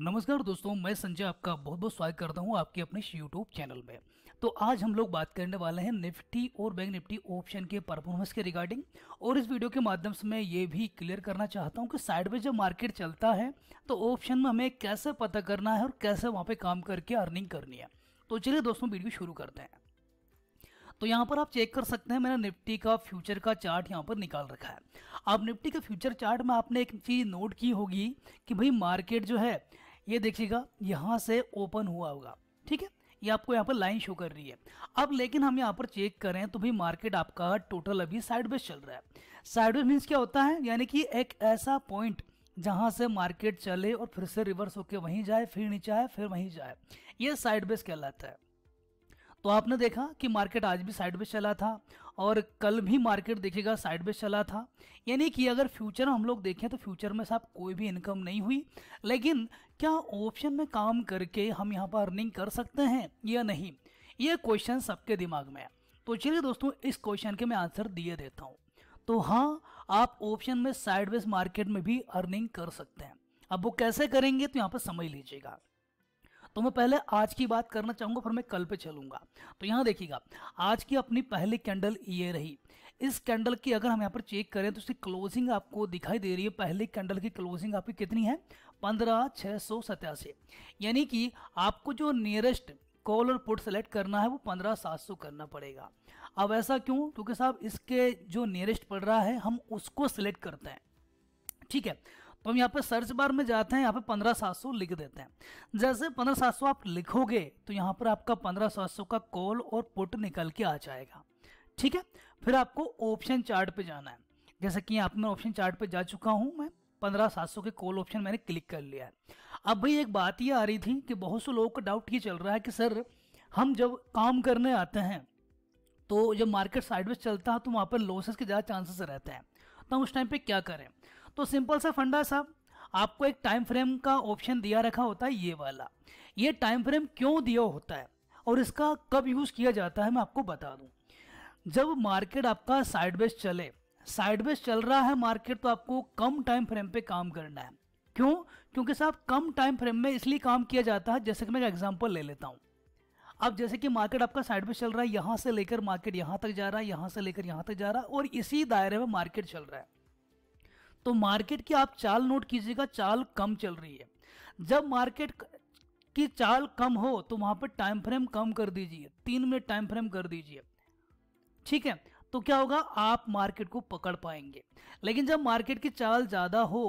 नमस्कार दोस्तों मैं संजय आपका बहुत बहुत स्वागत करता हूं आपके अपने यूट्यूब चैनल में तो आज हम लोग बात करने वाले हैं निफ्टी और बैंक निफ्टी ऑप्शन के परफॉर्मेंस के रिगार्डिंग और इस वीडियो के माध्यम से मैं ये भी क्लियर करना चाहता हूं कि साइड में जब मार्केट चलता है तो ऑप्शन में हमें कैसे पता करना है और कैसे वहाँ पर काम करके अर्निंग करनी है तो चलिए दोस्तों वीडियो शुरू करते हैं तो यहाँ पर आप चेक कर सकते हैं मैंने निफ्टी का फ्यूचर का चार्ट यहाँ पर निकाल रखा है अब निफ्टी का फ्यूचर चार्ट में आपने एक चीज़ नोट की होगी कि भाई मार्केट जो है ये देखिएगा यहाँ से ओपन हुआ होगा ठीक है ये आपको यहाँ पर लाइन शो कर रही है अब लेकिन हम यहाँ पर चेक करें तो भाई मार्केट आपका टोटल अभी साइडवेज चल रहा है साइडवेज मीन्स क्या होता है यानी कि एक ऐसा पॉइंट जहाँ से मार्केट चले और फिर से रिवर्स होकर वहीं जाए फिर नीचे आए फिर वहीं जाए ये साइडवेज कहलाता है तो आपने देखा कि मार्केट आज भी साइड में चला था और कल भी मार्केट देखेगा साइड में चला था यानी कि अगर फ्यूचर हम लोग देखें तो फ्यूचर में साहब कोई भी इनकम नहीं हुई लेकिन क्या ऑप्शन में काम करके हम यहाँ पर अर्निंग कर सकते हैं या नहीं ये क्वेश्चन सबके दिमाग में है तो चलिए दोस्तों इस क्वेश्चन के मैं आंसर दिए देता हूँ तो हाँ आप ऑप्शन में साइडवेज मार्केट में भी अर्निंग कर सकते हैं अब वो कैसे करेंगे तो यहाँ पर समझ लीजिएगा तो मैं पहले आज की बात करना चाहूंगा फिर मैं कल पे चलूंगा तो यहाँ देखिएगा आज की अपनी पहली कैंडल ये रही इस कैंडल की अगर हम यहाँ पर चेक करें तो इसकी क्लोजिंग आपको दिखाई दे रही है पहली कैंडल की क्लोजिंग आपकी कितनी है पंद्रह छः सौ सतासी यानी कि आपको जो नियरेस्ट कॉल और पुट सेलेक्ट करना है वो पंद्रह सात सौ करना पड़ेगा अब ऐसा क्यों क्योंकि साहब इसके जो नियरेस्ट पड़ रहा है हम उसको सिलेक्ट करते हैं ठीक है तो हम यहाँ पे सर्च बार में जाते हैं यहाँ पे पंद्रह सात सौ लिख देते हैं जैसे पंद्रह सात सौ आप लिखोगे तो यहाँ पर आपका पंद्रह सात सौ का कॉल और पुट निकल के आ जाएगा ठीक है फिर आपको ऑप्शन चार्ट पे जाना है जैसे कि यहाँ मैं ऑप्शन चार्ट पे जा चुका हूँ मैं पंद्रह सात सौ के कॉल ऑप्शन मैंने क्लिक कर लिया है अब भाई एक बात ये आ रही थी कि बहुत से लोगों का डाउट ये चल रहा है कि सर हम जब काम करने आते हैं तो जब मार्केट साइडवेज चलता है तो वहाँ पर लॉसेस के ज़्यादा चांसेस रहते हैं तो हम उस टाइम पर क्या करें तो सिंपल सा फंडा साहब आपको एक टाइम फ्रेम का ऑप्शन दिया रखा होता है ये वाला ये टाइम फ्रेम क्यों दिया होता है और इसका कब यूज़ किया जाता है मैं आपको बता दूं जब मार्केट आपका साइडवेज चले साइडवेज चल रहा है मार्केट तो आपको कम टाइम फ्रेम पे काम करना है क्यों क्योंकि साहब कम टाइम फ्रेम में इसलिए काम किया जाता है जैसे कि मैं एक एग्जाम्पल ले लेता हूँ अब जैसे कि मार्केट आपका साइड चल रहा है यहाँ से लेकर मार्केट यहाँ तक जा रहा है यहाँ से लेकर यहाँ तक जा रहा है और इसी दायरे में मार्केट चल रहा है तो मार्केट की आप चाल नोट कीजिएगा चाल कम चल रही है जब मार्केट की चाल कम हो तो वहां पर टाइम फ्रेम कम कर दीजिए तीन मिनट टाइम फ्रेम कर दीजिए ठीक है तो क्या होगा आप मार्केट को पकड़ पाएंगे लेकिन जब मार्केट की चाल ज्यादा हो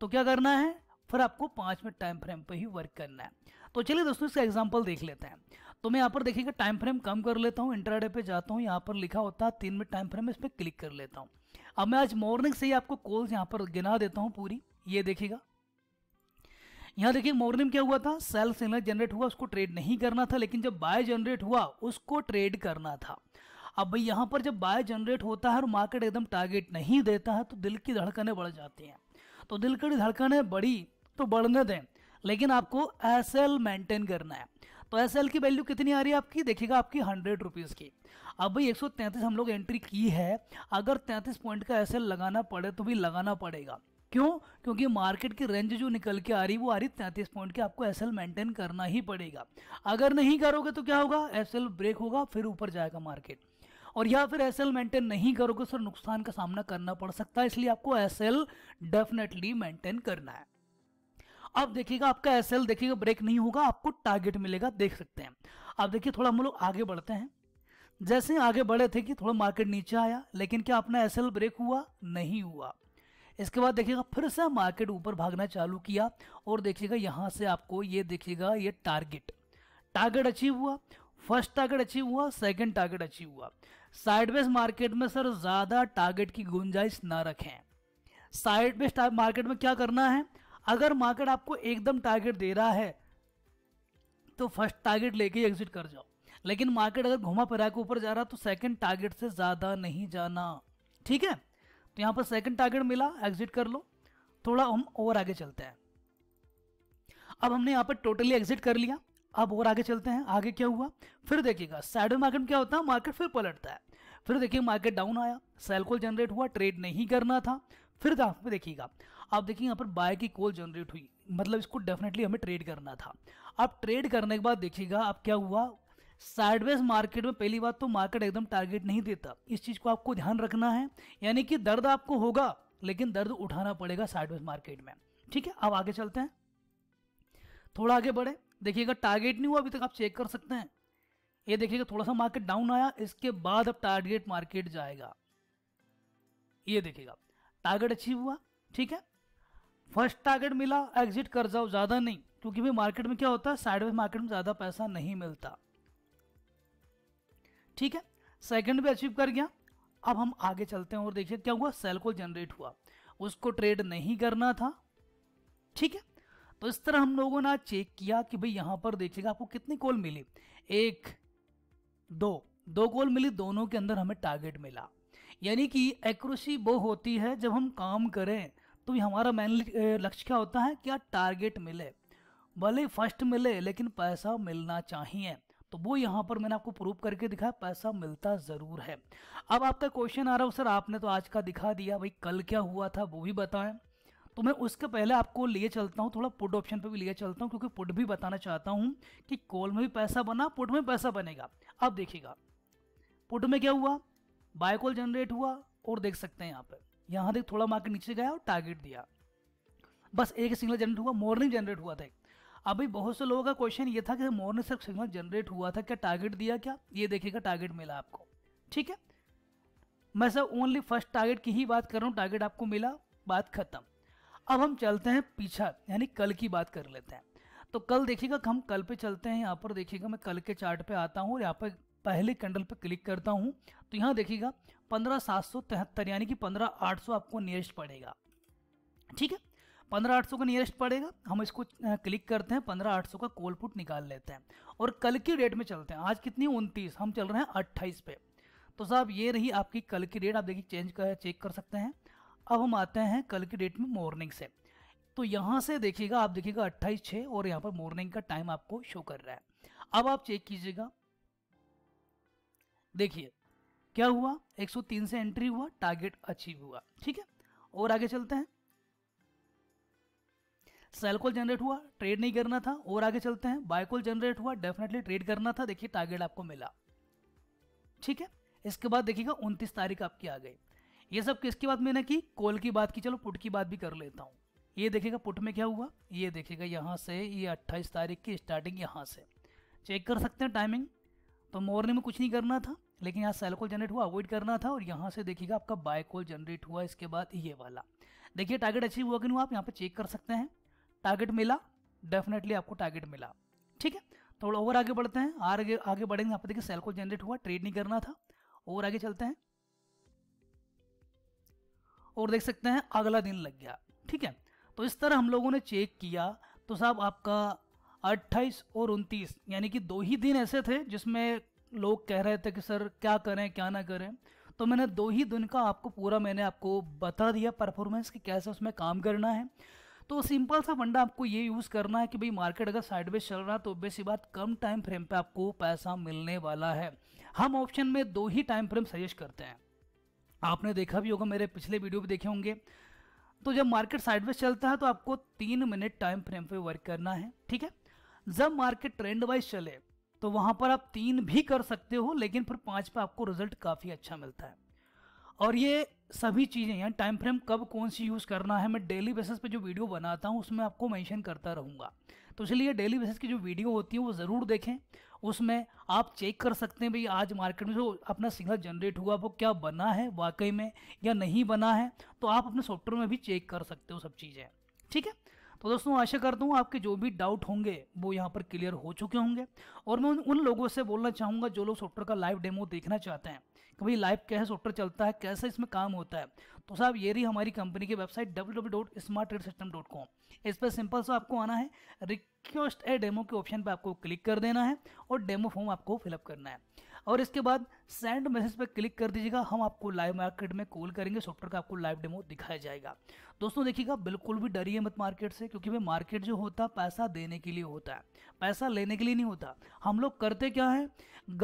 तो क्या करना है फिर आपको पांच मिनट टाइम फ्रेम पर ही वर्क करना है तो चलिए दोस्तों इसका एग्जाम्पल देख लेते हैं तो मैं यहाँ पर देखिएगा टाइम फ्रेम कम कर लेता हूँ इंटरडे पे जाता हूँ यहाँ पर लिखा होता है तीन मिनट टाइम फ्रेम इस पर क्लिक कर लेता हूँ अब मैं आज मॉर्निंग से ही आपको कॉल्स यहाँ पर गिना देता हूँ पूरी ये देखिएगा यहाँ देखिए मॉर्निंग क्या हुआ था सेल सिग्नल जनरेट हुआ उसको ट्रेड नहीं करना था लेकिन जब बाय जनरेट हुआ उसको ट्रेड करना था अब भाई यहाँ पर जब बाय जनरेट होता है और मार्केट एकदम टारगेट नहीं देता है तो दिल की धड़कने बढ़ जाती हैं तो दिल की धड़कने बढ़ी तो बढ़ने दें लेकिन आपको एस एल मेंटेन करना है तो एस एल की वैल्यू कितनी आ रही है आपकी देखिएगा आपकी हंड्रेड रुपीज़ की अब भाई एक हम लोग एंट्री की है अगर तैंतीस पॉइंट का एस एल लगाना पड़े तो भी लगाना पड़ेगा क्यों क्योंकि मार्केट की रेंज जो निकल के आ रही वो आ रही तैंतीस पॉइंट की आपको एस मेंटेन करना ही पड़ेगा अगर नहीं करोगे तो क्या होगा एस ब्रेक होगा फिर ऊपर जाएगा मार्केट और या फिर एस मेंटेन नहीं करोगे तो सर नुकसान का सामना करना पड़ सकता है इसलिए आपको एस डेफिनेटली मेंटेन करना है अब देखिएगा आपका एस देखिएगा ब्रेक नहीं होगा आपको टारगेट मिलेगा देख सकते हैं अब देखिए थोड़ा हम लोग आगे बढ़ते हैं जैसे आगे बढ़े थे कि थोड़ा मार्केट नीचे आया लेकिन क्या अपना एस ब्रेक हुआ नहीं हुआ इसके बाद देखिएगा फिर से मार्केट ऊपर भागना चालू किया और देखिएगा यहाँ से आपको ये देखिएगा ये टारगेट टारगेट अचीव हुआ फर्स्ट टारगेट अचीव हुआ सेकंड टारगेट अचीव हुआ साइडवेज मार्केट में सर ज़्यादा टारगेट की गुंजाइश ना रखें साइडवेज मार्केट में क्या करना है अगर मार्केट आपको एकदम टारगेट दे रहा है तो फर्स्ट टारगेट लेके एग्जिट कर जाओ लेकिन मार्केट अगर घुमा फिरा के ऊपर जा रहा तो सेकंड टारगेट से ज़्यादा नहीं जाना ठीक है तो यहाँ पर सेकंड टारगेट मिला एग्जिट कर लो थोड़ा हम और आगे चलते हैं अब हमने यहाँ पर टोटली एग्जिट कर लिया अब और आगे चलते हैं आगे क्या हुआ फिर देखिएगा सैडो मार्केट क्या होता है मार्केट फिर पलटता है फिर देखिए मार्केट डाउन आया सेल कॉल जनरेट हुआ ट्रेड नहीं करना था फिर देखिएगा आप देखिए यहाँ पर बाय की कॉल जनरेट हुई मतलब इसको डेफिनेटली हमें ट्रेड करना था आप ट्रेड करने के बाद देखिएगा अब क्या हुआ साइडवेज मार्केट में पहली बात तो मार्केट एकदम टारगेट नहीं देता इस चीज़ को आपको ध्यान रखना है यानी कि दर्द आपको होगा लेकिन दर्द उठाना पड़ेगा साइडवेज मार्केट में ठीक है अब आगे चलते हैं थोड़ा आगे बढ़े देखिएगा टारगेट नहीं हुआ अभी तक आप चेक कर सकते हैं ये देखिएगा थोड़ा सा मार्केट डाउन आया इसके बाद अब टारगेट मार्केट जाएगा ये देखिएगा टारगेट अचीव हुआ ठीक है फर्स्ट टारगेट मिला एग्जिट कर जाओ ज़्यादा नहीं क्योंकि भी मार्केट में क्या होता है साइडवेज मार्केट में ज़्यादा पैसा नहीं मिलता ठीक है सेकंड भी अचीव कर गया अब हम आगे चलते हैं और देखिए क्या हुआ सेल को जनरेट हुआ उसको ट्रेड नहीं करना था ठीक है तो इस तरह हम लोगों ने आज चेक किया कि भाई यहाँ पर देखिएगा आपको कितनी कॉल मिली एक दो दो कॉल मिली दोनों के अंदर हमें टारगेट मिला यानी कि एक्यूरेसी वो होती है जब हम काम करें तो हमारा मेन लक्ष्य क्या होता है क्या टारगेट मिले भले फर्स्ट मिले लेकिन पैसा मिलना चाहिए तो वो यहाँ पर मैंने आपको प्रूव करके दिखाया पैसा मिलता ज़रूर है अब आपका क्वेश्चन आ रहा हो सर आपने तो आज का दिखा दिया भाई कल क्या हुआ था वो भी बताएं तो मैं उसके पहले आपको लिए चलता हूँ थोड़ा पुट ऑप्शन पे भी लिए चलता हूँ क्योंकि पुट भी बताना चाहता हूँ कि कॉल में भी पैसा बना पुट में पैसा बनेगा अब देखिएगा पुट में क्या हुआ बायकॉल जनरेट हुआ और देख सकते हैं यहाँ पर यहाँ तक थोड़ा मार्केट नीचे गया और टारगेट दिया बस एक सिग्नल जनरेट हुआ मॉर्निंग जनरेट हुआ था अभी बहुत से लोगों का क्वेश्चन ये था कि मॉर्निंग से सिग्नल जनरेट हुआ था क्या टारगेट दिया क्या ये देखिएगा टारगेट मिला आपको ठीक है मैं सर ओनली फर्स्ट टारगेट की ही बात कर रहा हूँ टारगेट आपको मिला बात खत्म अब हम चलते हैं पीछा यानी कल की बात कर लेते हैं तो कल देखिएगा हम कल पे चलते हैं यहाँ पर देखिएगा मैं कल के चार्ट पे आता हूँ और यहाँ पर पहले कैंडल पर क्लिक करता हूँ तो यहाँ देखिएगा पंद्रह सात सौ तिहत्तर यानी कि पंद्रह आठ सौ आपको नियरेस्ट पड़ेगा ठीक है पंद्रह आठ सौ का नियरेस्ट पड़ेगा हम इसको क्लिक करते हैं पंद्रह आठ सौ का कोल पुट निकाल लेते हैं और कल की डेट में चलते हैं आज कितनी उनतीस हम चल रहे हैं अट्ठाईस पे तो साहब ये रही आपकी कल की डेट आप देखिए चेंज कर चेक कर सकते हैं अब हम आते हैं कल की डेट में मॉर्निंग से तो यहाँ से देखिएगा आप देखिएगा अट्ठाईस छः और यहाँ पर मॉर्निंग का टाइम आपको शो कर रहा है अब आप चेक कीजिएगा देखिए क्या हुआ 103 से एंट्री हुआ टारगेट अचीव हुआ ठीक है और आगे चलते हैं सेल कॉल जनरेट हुआ ट्रेड नहीं करना था और आगे चलते हैं बाय कॉल जनरेट हुआ डेफिनेटली ट्रेड करना था देखिए टारगेट आपको मिला ठीक है इसके बाद देखिएगा उनतीस तारीख आपकी आ गई ये सब किसकी बात मैंने की कॉल की बात की चलो पुट की बात भी कर लेता हूँ ये देखिएगा पुट में क्या हुआ ये देखिएगा यहाँ से ये अट्ठाईस तारीख की स्टार्टिंग यहाँ से चेक कर सकते हैं टाइमिंग तो मोरने में कुछ नहीं करना था लेकिन यहाँ सेल कॉल जनरेट हुआ अवॉइड करना था और यहाँ से देखिएगा आपका बाय कॉल जनरेट हुआ इसके बाद ये वाला देखिए टारगेट अचीव हुआ कि नहीं हुआ आप यहाँ पे चेक कर सकते हैं टारगेट मिला डेफिनेटली आपको टारगेट मिला ठीक है तो थोड़ा और आगे बढ़ते हैं आगे आगे बढ़ेंगे यहाँ पे देखिए सेल कॉल जनरेट हुआ ट्रेड नहीं करना था और आगे चलते हैं और देख सकते हैं अगला दिन लग गया ठीक है तो इस तरह हम लोगों ने चेक किया तो साहब आपका अट्ठाईस और उनतीस यानी कि दो ही दिन ऐसे थे जिसमें लोग कह रहे थे कि सर क्या करें क्या ना करें तो मैंने दो ही दिन का आपको पूरा मैंने आपको बता दिया परफॉर्मेंस कि कैसे उसमें काम करना है तो सिंपल सा फंडा आपको ये यूज़ करना है कि भाई मार्केट अगर साइडवेज चल रहा है तो बेसी बात कम टाइम फ्रेम पे आपको पैसा मिलने वाला है हम ऑप्शन में दो ही टाइम फ्रेम सजेस्ट करते हैं आपने देखा भी होगा मेरे पिछले वीडियो भी देखे होंगे तो जब मार्केट साइडवेज चलता है तो आपको तीन मिनट टाइम फ्रेम पे वर्क करना है ठीक है जब मार्केट ट्रेंड वाइज चले तो वहां पर आप तीन भी कर सकते हो लेकिन फिर पांच पे आपको रिजल्ट काफी अच्छा मिलता है और ये सभी चीज़ें यहाँ टाइम फ्रेम कब कौन सी यूज़ करना है मैं डेली बेसिस पे जो वीडियो बनाता हूँ उसमें आपको मेंशन करता रहूंगा तो इसलिए डेली बेसिस की जो वीडियो होती है वो ज़रूर देखें उसमें आप चेक कर सकते हैं भाई आज मार्केट में जो अपना सिग्नल जनरेट हुआ वो क्या बना है वाकई में या नहीं बना है तो आप अपने सॉफ्टवेयर में भी चेक कर सकते हो सब चीज़ें ठीक है तो दोस्तों आशा करता हूँ आपके जो भी डाउट होंगे वो यहाँ पर क्लियर हो चुके होंगे और मैं उन लोगों से बोलना चाहूँगा जो लोग सॉफ्टवेयर का लाइव डेमो देखना चाहते हैं कि भाई लाइव कैसे सॉफ्टवेयर चलता है कैसे इसमें काम होता है तो साहब ये रही हमारी कंपनी की वेबसाइट डब्ल्यू इस पर सिंपल सा आपको आना है रिक्वेस्ट ए डेमो के ऑप्शन पर आपको क्लिक कर देना है और डेमो फॉर्म आपको फिलअप करना है और इसके बाद सेंड मैसेज पर क्लिक कर दीजिएगा हम आपको लाइव मार्केट में कॉल करेंगे सॉफ्टवेयर का आपको लाइव डेमो दिखाया जाएगा दोस्तों देखिएगा बिल्कुल भी डरिए मत मार्केट से क्योंकि भाई मार्केट जो होता है पैसा देने के लिए होता है पैसा लेने के लिए नहीं होता हम लोग करते क्या है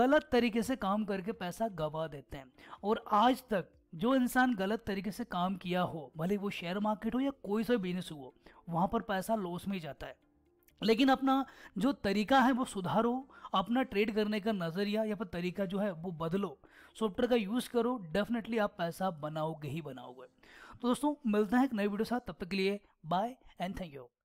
गलत तरीके से काम करके पैसा गवा देते हैं और आज तक जो इंसान गलत तरीके से काम किया हो भले वो शेयर मार्केट हो या कोई सा बिजनेस हो वहाँ पर पैसा लॉस में ही जाता है लेकिन अपना जो तरीका है वो सुधारो अपना ट्रेड करने का नज़रिया या फिर तरीका जो है वो बदलो सॉफ्टवेयर का यूज़ करो डेफिनेटली आप पैसा बनाओगे ही बनाओगे तो दोस्तों मिलते हैं एक नई वीडियो साथ तब तक के लिए बाय एंड थैंक यू